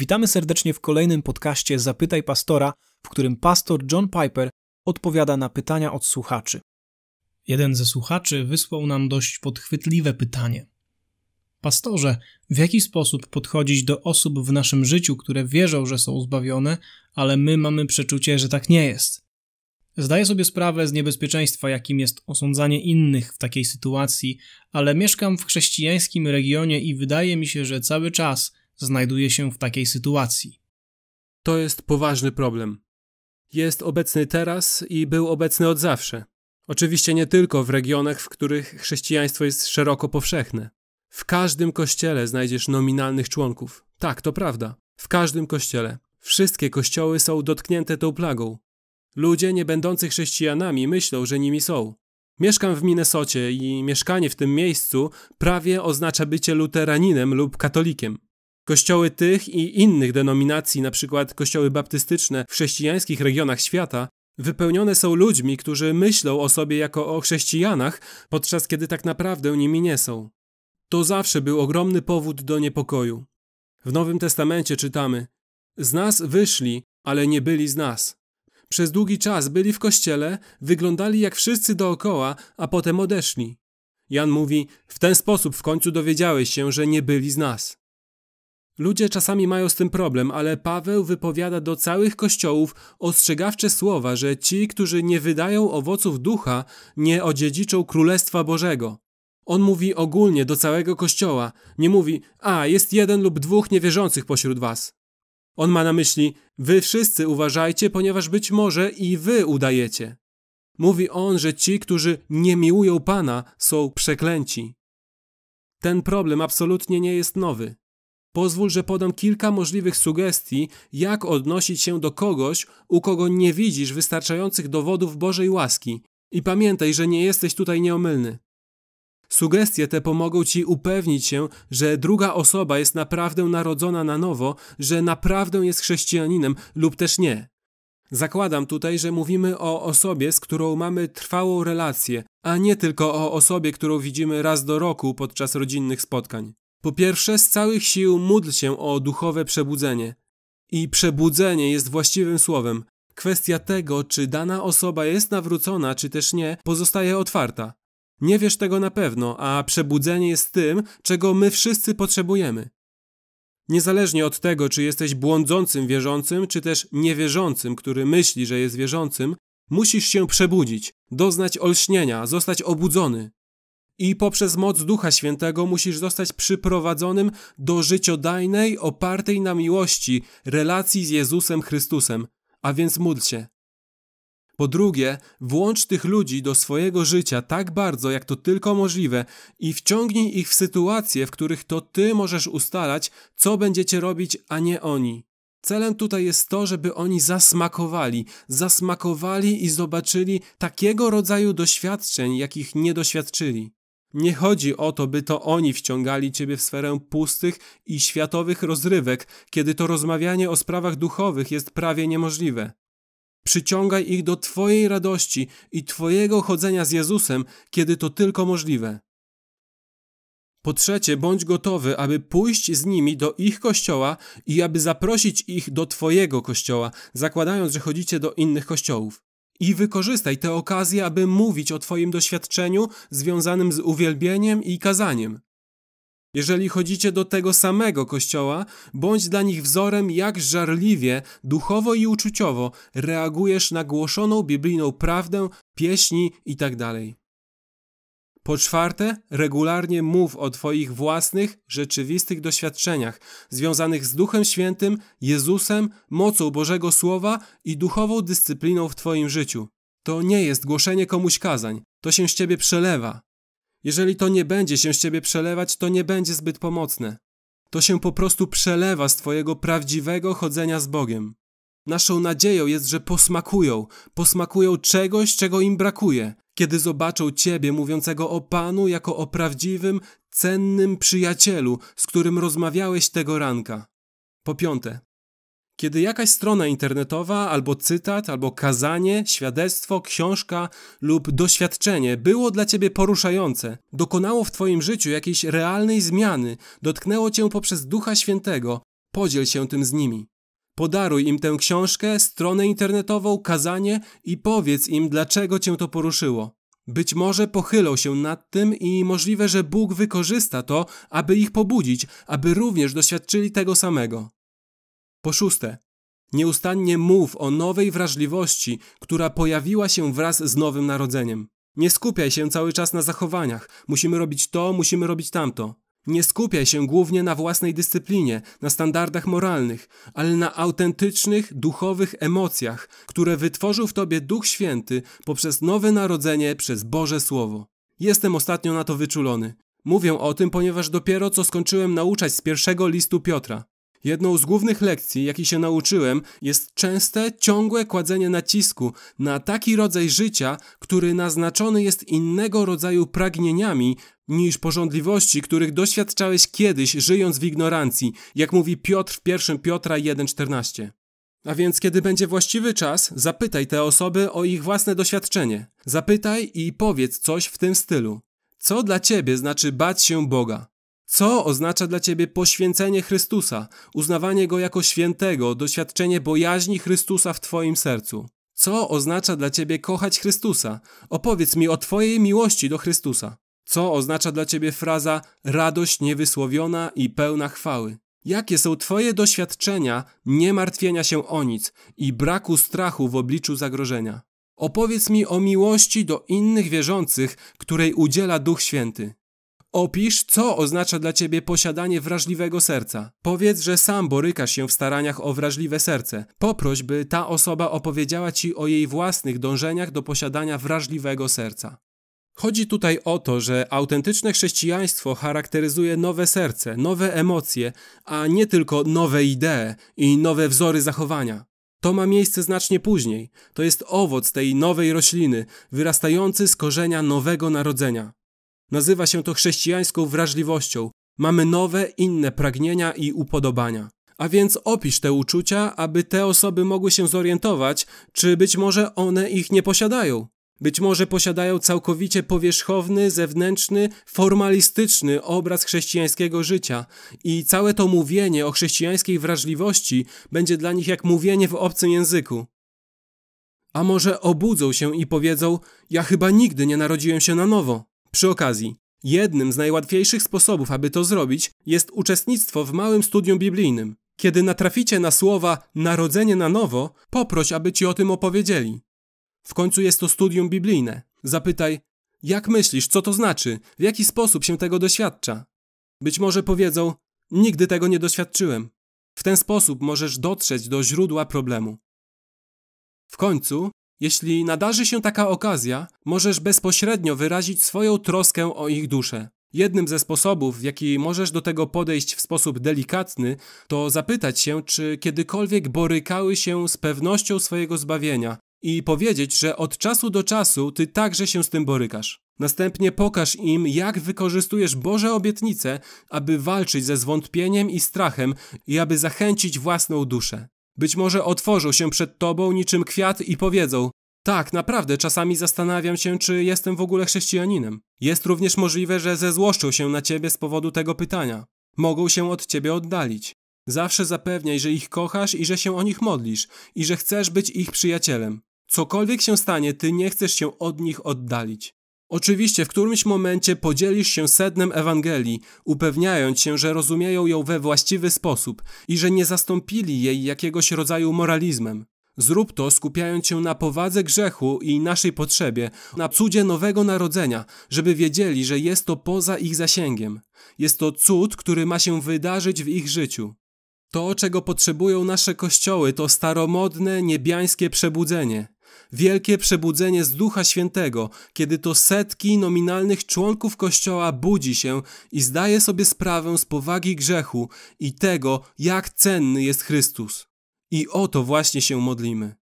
Witamy serdecznie w kolejnym podcaście Zapytaj Pastora, w którym pastor John Piper odpowiada na pytania od słuchaczy. Jeden ze słuchaczy wysłał nam dość podchwytliwe pytanie. Pastorze, w jaki sposób podchodzić do osób w naszym życiu, które wierzą, że są zbawione, ale my mamy przeczucie, że tak nie jest? Zdaję sobie sprawę z niebezpieczeństwa, jakim jest osądzanie innych w takiej sytuacji, ale mieszkam w chrześcijańskim regionie i wydaje mi się, że cały czas znajduje się w takiej sytuacji. To jest poważny problem. Jest obecny teraz i był obecny od zawsze. Oczywiście nie tylko w regionach, w których chrześcijaństwo jest szeroko powszechne. W każdym kościele znajdziesz nominalnych członków. Tak, to prawda. W każdym kościele. Wszystkie kościoły są dotknięte tą plagą. Ludzie nie będący chrześcijanami myślą, że nimi są. Mieszkam w Minnesocie i mieszkanie w tym miejscu prawie oznacza bycie luteraninem lub katolikiem. Kościoły tych i innych denominacji, np. kościoły baptystyczne w chrześcijańskich regionach świata, wypełnione są ludźmi, którzy myślą o sobie jako o chrześcijanach, podczas kiedy tak naprawdę nimi nie są. To zawsze był ogromny powód do niepokoju. W Nowym Testamencie czytamy: Z nas wyszli, ale nie byli z nas. Przez długi czas byli w kościele, wyglądali jak wszyscy dookoła, a potem odeszli. Jan mówi: W ten sposób w końcu dowiedziałeś się, że nie byli z nas. Ludzie czasami mają z tym problem, ale Paweł wypowiada do całych kościołów ostrzegawcze słowa, że ci, którzy nie wydają owoców ducha, nie odziedziczą Królestwa Bożego. On mówi ogólnie do całego kościoła, nie mówi, a jest jeden lub dwóch niewierzących pośród was. On ma na myśli, wy wszyscy uważajcie, ponieważ być może i wy udajecie. Mówi on, że ci, którzy nie miłują Pana, są przeklęci. Ten problem absolutnie nie jest nowy. Pozwól, że podam kilka możliwych sugestii, jak odnosić się do kogoś, u kogo nie widzisz wystarczających dowodów Bożej łaski. I pamiętaj, że nie jesteś tutaj nieomylny. Sugestie te pomogą ci upewnić się, że druga osoba jest naprawdę narodzona na nowo, że naprawdę jest chrześcijaninem lub też nie. Zakładam tutaj, że mówimy o osobie, z którą mamy trwałą relację, a nie tylko o osobie, którą widzimy raz do roku podczas rodzinnych spotkań. Po pierwsze, z całych sił módl się o duchowe przebudzenie. I przebudzenie jest właściwym słowem. Kwestia tego, czy dana osoba jest nawrócona, czy też nie, pozostaje otwarta. Nie wiesz tego na pewno, a przebudzenie jest tym, czego my wszyscy potrzebujemy. Niezależnie od tego, czy jesteś błądzącym wierzącym, czy też niewierzącym, który myśli, że jest wierzącym, musisz się przebudzić, doznać olśnienia, zostać obudzony i poprzez moc Ducha Świętego musisz zostać przyprowadzonym do życiodajnej, opartej na miłości relacji z Jezusem Chrystusem, a więc módl się. Po drugie, włącz tych ludzi do swojego życia tak bardzo, jak to tylko możliwe i wciągnij ich w sytuacje, w których to ty możesz ustalać, co będziecie robić, a nie oni. Celem tutaj jest to, żeby oni zasmakowali, zasmakowali i zobaczyli takiego rodzaju doświadczeń, jakich nie doświadczyli. Nie chodzi o to, by to oni wciągali ciebie w sferę pustych i światowych rozrywek, kiedy to rozmawianie o sprawach duchowych jest prawie niemożliwe. Przyciągaj ich do Twojej radości i Twojego chodzenia z Jezusem, kiedy to tylko możliwe. Po trzecie, bądź gotowy, aby pójść z nimi do ich kościoła i aby zaprosić ich do Twojego kościoła, zakładając, że chodzicie do innych kościołów. I wykorzystaj tę okazję, aby mówić o Twoim doświadczeniu związanym z uwielbieniem i kazaniem. Jeżeli chodzicie do tego samego kościoła, bądź dla nich wzorem, jak żarliwie, duchowo i uczuciowo reagujesz na głoszoną biblijną prawdę, pieśni itd. Tak po czwarte, regularnie mów o Twoich własnych, rzeczywistych doświadczeniach związanych z Duchem Świętym, Jezusem, mocą Bożego Słowa i duchową dyscypliną w Twoim życiu. To nie jest głoszenie komuś kazań, to się z Ciebie przelewa. Jeżeli to nie będzie się z Ciebie przelewać, to nie będzie zbyt pomocne. To się po prostu przelewa z Twojego prawdziwego chodzenia z Bogiem. Naszą nadzieją jest, że posmakują, posmakują czegoś, czego im brakuje, kiedy zobaczą Ciebie mówiącego o Panu jako o prawdziwym, cennym przyjacielu, z którym rozmawiałeś tego ranka. Po piąte, kiedy jakaś strona internetowa, albo cytat, albo kazanie, świadectwo, książka lub doświadczenie było dla ciebie poruszające, dokonało w twoim życiu jakiejś realnej zmiany, dotknęło cię poprzez Ducha Świętego, podziel się tym z nimi. Podaruj im tę książkę, stronę internetową, kazanie i powiedz im, dlaczego cię to poruszyło. Być może pochylą się nad tym i możliwe, że Bóg wykorzysta to, aby ich pobudzić, aby również doświadczyli tego samego. Po szóste, nieustannie mów o nowej wrażliwości, która pojawiła się wraz z nowym narodzeniem. Nie skupiaj się cały czas na zachowaniach. Musimy robić to, musimy robić tamto. Nie skupiaj się głównie na własnej dyscyplinie, na standardach moralnych, ale na autentycznych, duchowych emocjach, które wytworzył w tobie Duch Święty poprzez nowe narodzenie przez Boże Słowo. Jestem ostatnio na to wyczulony. Mówię o tym, ponieważ dopiero co skończyłem nauczać z pierwszego listu Piotra. Jedną z głównych lekcji, jakiej się nauczyłem, jest częste, ciągłe kładzenie nacisku na taki rodzaj życia, który naznaczony jest innego rodzaju pragnieniami niż porządliwości, których doświadczałeś kiedyś, żyjąc w ignorancji, jak mówi Piotr w 1 Piotra 1,14. A więc, kiedy będzie właściwy czas, zapytaj te osoby o ich własne doświadczenie. Zapytaj i powiedz coś w tym stylu. Co dla ciebie znaczy bać się Boga? Co oznacza dla ciebie poświęcenie Chrystusa, uznawanie go jako świętego, doświadczenie bojaźni Chrystusa w twoim sercu? Co oznacza dla ciebie kochać Chrystusa? Opowiedz mi o twojej miłości do Chrystusa. Co oznacza dla ciebie fraza radość niewysłowiona i pełna chwały? Jakie są Twoje doświadczenia nie martwienia się o nic i braku strachu w obliczu zagrożenia? Opowiedz mi o miłości do innych wierzących, której udziela Duch Święty. Opisz, co oznacza dla Ciebie posiadanie wrażliwego serca. Powiedz, że sam borykasz się w staraniach o wrażliwe serce. Poproś, by ta osoba opowiedziała Ci o jej własnych dążeniach do posiadania wrażliwego serca. Chodzi tutaj o to, że autentyczne chrześcijaństwo charakteryzuje nowe serce, nowe emocje, a nie tylko nowe idee i nowe wzory zachowania. To ma miejsce znacznie później. To jest owoc tej nowej rośliny, wyrastający z korzenia nowego narodzenia. Nazywa się to chrześcijańską wrażliwością. Mamy nowe, inne pragnienia i upodobania. A więc opisz te uczucia, aby te osoby mogły się zorientować, czy być może one ich nie posiadają. Być może posiadają całkowicie powierzchowny, zewnętrzny, formalistyczny obraz chrześcijańskiego życia i całe to mówienie o chrześcijańskiej wrażliwości będzie dla nich jak mówienie w obcym języku. A może obudzą się i powiedzą: Ja chyba nigdy nie narodziłem się na nowo. Przy okazji, jednym z najłatwiejszych sposobów, aby to zrobić, jest uczestnictwo w małym studium biblijnym. Kiedy natraficie na słowa narodzenie na nowo, poproś, aby ci o tym opowiedzieli. W końcu jest to studium biblijne. Zapytaj, jak myślisz, co to znaczy, w jaki sposób się tego doświadcza? Być może powiedzą, nigdy tego nie doświadczyłem. W ten sposób możesz dotrzeć do źródła problemu. W końcu, jeśli nadarzy się taka okazja, możesz bezpośrednio wyrazić swoją troskę o ich duszę. Jednym ze sposobów, w jaki możesz do tego podejść w sposób delikatny, to zapytać się, czy kiedykolwiek borykały się z pewnością swojego zbawienia, i powiedzieć, że od czasu do czasu ty także się z tym borykasz. Następnie pokaż im, jak wykorzystujesz Boże obietnice, aby walczyć ze zwątpieniem i strachem i aby zachęcić własną duszę. Być może otworzą się przed Tobą niczym kwiat i powiedzą: Tak, naprawdę czasami zastanawiam się, czy jestem w ogóle chrześcijaninem. Jest również możliwe, że zezłoszczą się na Ciebie z powodu tego pytania. Mogą się od Ciebie oddalić. Zawsze zapewniaj, że ich kochasz i że się o nich modlisz i że chcesz być ich przyjacielem. Cokolwiek się stanie, ty nie chcesz się od nich oddalić. Oczywiście w którymś momencie podzielisz się sednem Ewangelii, upewniając się, że rozumieją ją we właściwy sposób i że nie zastąpili jej jakiegoś rodzaju moralizmem. Zrób to skupiając się na powadze grzechu i naszej potrzebie, na cudzie nowego narodzenia, żeby wiedzieli, że jest to poza ich zasięgiem. Jest to cud, który ma się wydarzyć w ich życiu. To, czego potrzebują nasze kościoły, to staromodne niebiańskie przebudzenie. Wielkie przebudzenie z Ducha Świętego, kiedy to setki nominalnych członków Kościoła budzi się i zdaje sobie sprawę z powagi grzechu i tego, jak cenny jest Chrystus. I o to właśnie się modlimy.